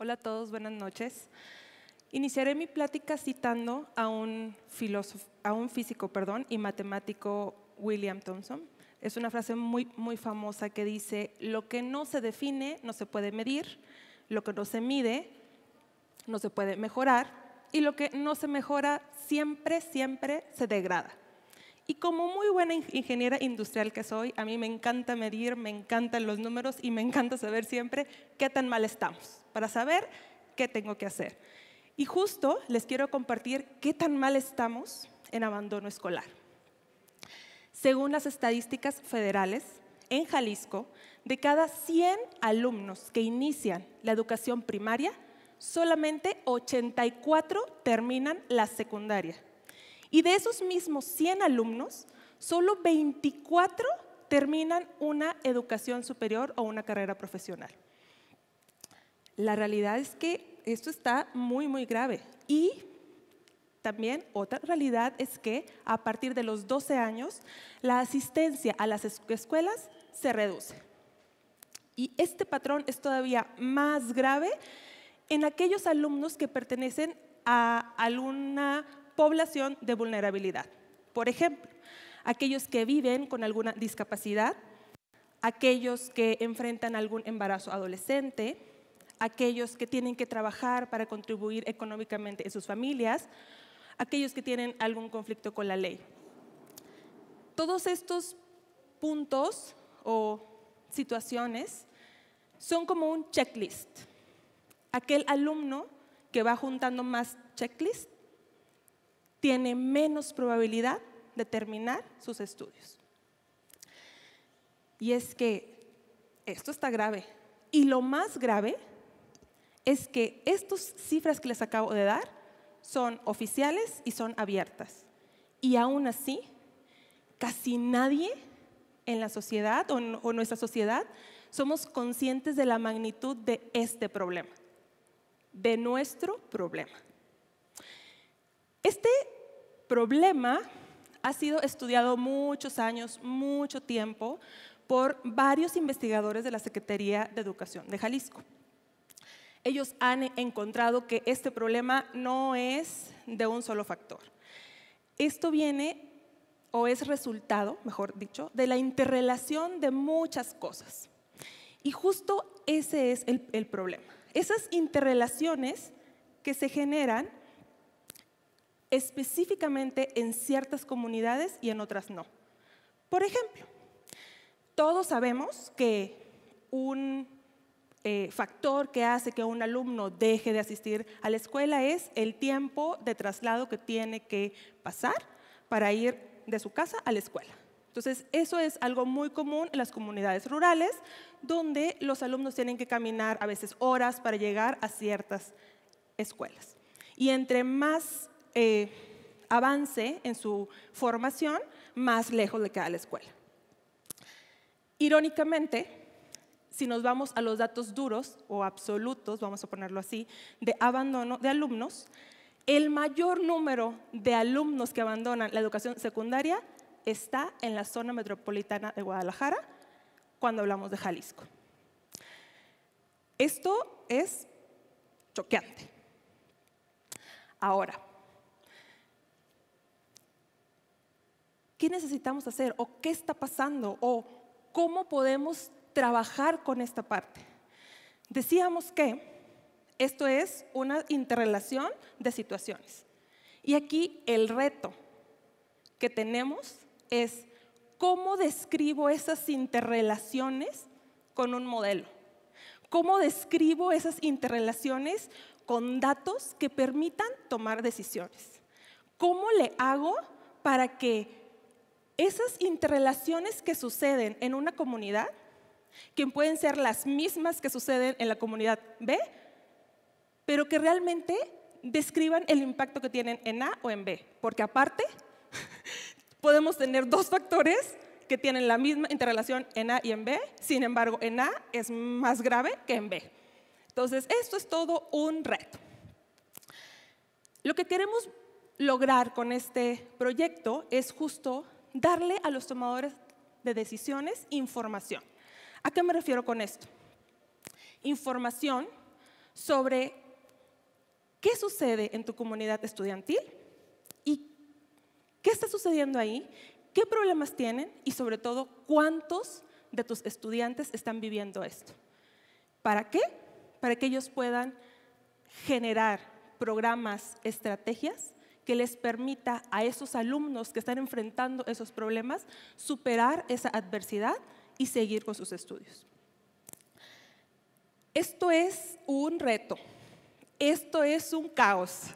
Hola a todos, buenas noches. Iniciaré mi plática citando a un, a un físico perdón, y matemático William Thompson. Es una frase muy, muy famosa que dice, lo que no se define no se puede medir, lo que no se mide no se puede mejorar y lo que no se mejora siempre, siempre se degrada. Y como muy buena ingeniera industrial que soy, a mí me encanta medir, me encantan los números y me encanta saber siempre qué tan mal estamos, para saber qué tengo que hacer. Y justo les quiero compartir qué tan mal estamos en abandono escolar. Según las estadísticas federales, en Jalisco, de cada 100 alumnos que inician la educación primaria, solamente 84 terminan la secundaria y de esos mismos 100 alumnos, solo 24 terminan una educación superior o una carrera profesional. La realidad es que esto está muy, muy grave. Y también otra realidad es que a partir de los 12 años, la asistencia a las escuelas se reduce. Y este patrón es todavía más grave en aquellos alumnos que pertenecen a alguna población de vulnerabilidad. Por ejemplo, aquellos que viven con alguna discapacidad, aquellos que enfrentan algún embarazo adolescente, aquellos que tienen que trabajar para contribuir económicamente en sus familias, aquellos que tienen algún conflicto con la ley. Todos estos puntos o situaciones son como un checklist. Aquel alumno que va juntando más checklists, tiene menos probabilidad de terminar sus estudios. Y es que esto está grave. Y lo más grave es que estas cifras que les acabo de dar son oficiales y son abiertas. Y aún así, casi nadie en la sociedad o, o nuestra sociedad somos conscientes de la magnitud de este problema, de nuestro problema. Este problema ha sido estudiado muchos años, mucho tiempo, por varios investigadores de la Secretaría de Educación de Jalisco. Ellos han encontrado que este problema no es de un solo factor. Esto viene o es resultado, mejor dicho, de la interrelación de muchas cosas. Y justo ese es el, problema. Esas interrelaciones que se generan específicamente en ciertas comunidades y en otras no. Por ejemplo, todos sabemos que un eh, factor que hace que un alumno deje de asistir a la escuela es el tiempo de traslado que tiene que pasar para ir de su casa a la escuela. Entonces, eso es algo muy común en las comunidades rurales, donde los alumnos tienen que caminar a veces horas para llegar a ciertas escuelas. Y entre más eh, avance en su formación, más lejos de cada la escuela. Irónicamente, si nos vamos a los datos duros o absolutos, vamos a ponerlo así, de abandono de alumnos, el mayor número de alumnos que abandonan la educación secundaria está en la zona metropolitana de Guadalajara cuando hablamos de Jalisco. Esto es choqueante. Ahora, ¿Qué necesitamos hacer? ¿O qué está pasando? ¿O cómo podemos trabajar con esta parte? Decíamos que esto es una interrelación de situaciones. Y aquí el reto que tenemos es cómo describo esas interrelaciones con un modelo. ¿Cómo describo esas interrelaciones con datos que permitan tomar decisiones? ¿Cómo le hago para que esas interrelaciones que suceden en una comunidad, que pueden ser las mismas que suceden en la comunidad B, pero que realmente describan el impacto que tienen en A o en B, porque aparte podemos tener dos factores que tienen la misma interrelación en A y en B, sin embargo, en A es más grave que en B. Entonces, esto es todo un reto. Lo que queremos lograr con este proyecto es justo darle a los tomadores de decisiones información. ¿A qué me refiero con esto? Información sobre qué sucede en tu comunidad estudiantil y qué está sucediendo ahí, qué problemas tienen y sobre todo cuántos de tus estudiantes están viviendo esto. ¿Para qué? Para que ellos puedan generar programas, estrategias que les permita a esos alumnos que están enfrentando esos problemas superar esa adversidad y seguir con sus estudios. Esto es un reto, esto es un caos.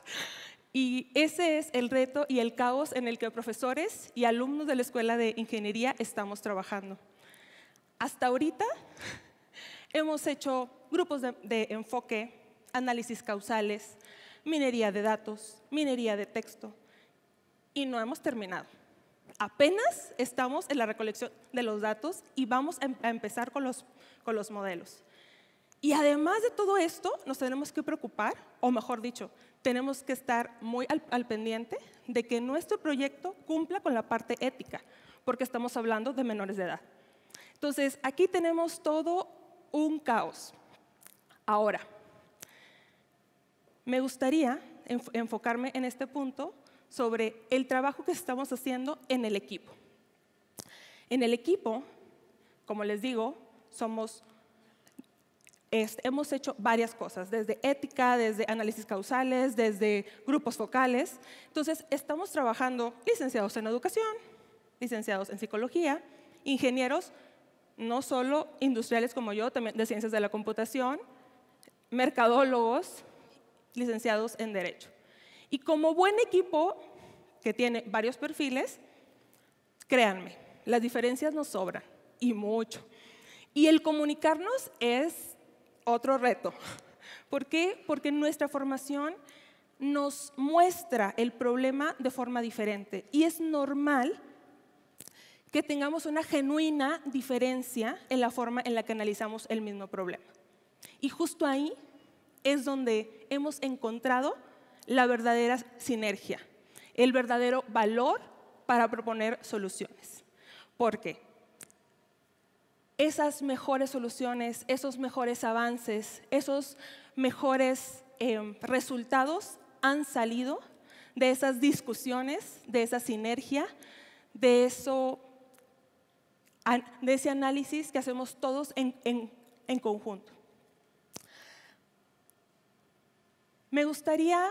Y ese es el reto y el caos en el que profesores y alumnos de la Escuela de Ingeniería estamos trabajando. Hasta ahorita hemos hecho grupos de, de enfoque, análisis causales, minería de datos, minería de texto, y no hemos terminado. Apenas estamos en la recolección de los datos y vamos a em-, empezar con los, modelos. Y además de todo esto, nos tenemos que preocupar, o mejor dicho, tenemos que estar muy al, al pendiente de que nuestro proyecto cumpla con la parte ética, porque estamos hablando de menores de edad. Entonces, aquí tenemos todo un caos. Ahora, me gustaría enfocarme en este punto sobre el trabajo que estamos haciendo en el equipo. En el equipo, como les digo, somos, hemos hecho varias cosas, desde ética, desde análisis causales, desde grupos focales. Entonces, estamos trabajando licenciados en educación, licenciados en psicología, ingenieros, no solo industriales como yo, también de ciencias de la computación, mercadólogos, licenciados en Derecho. Y como buen equipo que tiene varios perfiles, créanme, las diferencias nos sobran y mucho. Y el comunicarnos es otro reto. ¿Por qué? Porque nuestra formación nos muestra el problema de forma diferente y es normal que tengamos una genuina diferencia en la forma en la que analizamos el mismo problema. Y justo ahí es donde hemos encontrado la verdadera sinergia, el verdadero valor para proponer soluciones. ¿Por qué? Esas mejores soluciones, esos mejores avances, esos mejores em, resultados han salido de esas discusiones, de esa sinergia, de, eso, de ese análisis que hacemos todos en conjunto. Me gustaría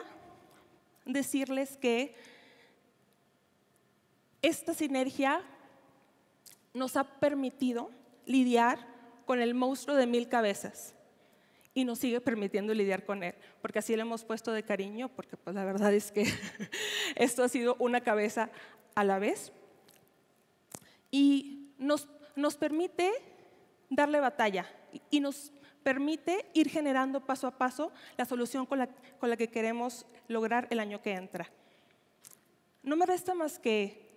decirles que esta sinergia nos ha permitido lidiar con el monstruo de mil cabezas y nos sigue permitiendo lidiar con él, porque así le hemos puesto de cariño, porque pues, la verdad es que esto ha sido una cabeza a la vez y nos, nos permite darle batalla y nos permite ir generando paso a paso la solución con la, que queremos lograr el año que entra. No me resta más que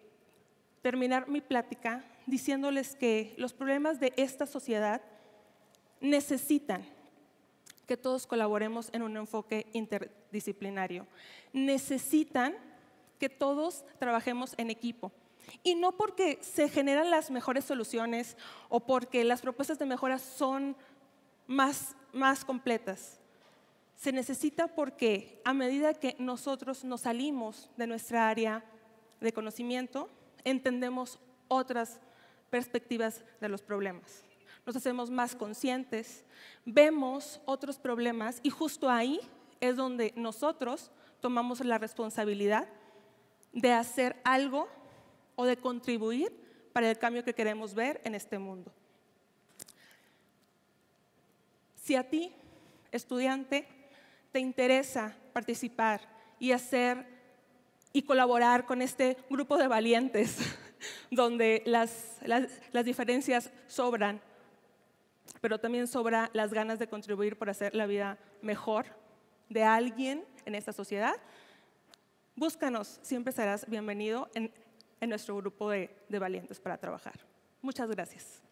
terminar mi plática diciéndoles que los problemas de esta sociedad necesitan que todos colaboremos en un enfoque interdisciplinario. Necesitan que todos trabajemos en equipo. Y no porque se generan las mejores soluciones o porque las propuestas de mejora son más, más completas. Se necesita porque a medida que nosotros nos salimos de nuestra área de conocimiento, entendemos otras perspectivas de los problemas. Nos hacemos más conscientes, vemos otros problemas y justo ahí es donde nosotros tomamos la responsabilidad de hacer algo o de contribuir para el cambio que queremos ver en este mundo. Si a ti, estudiante, te interesa participar y hacer y colaborar con este grupo de valientes donde las, diferencias sobran, pero también sobra las ganas de contribuir por hacer la vida mejor de alguien en esta sociedad, búscanos, siempre serás bienvenido en, nuestro grupo de valientes para trabajar. Muchas gracias.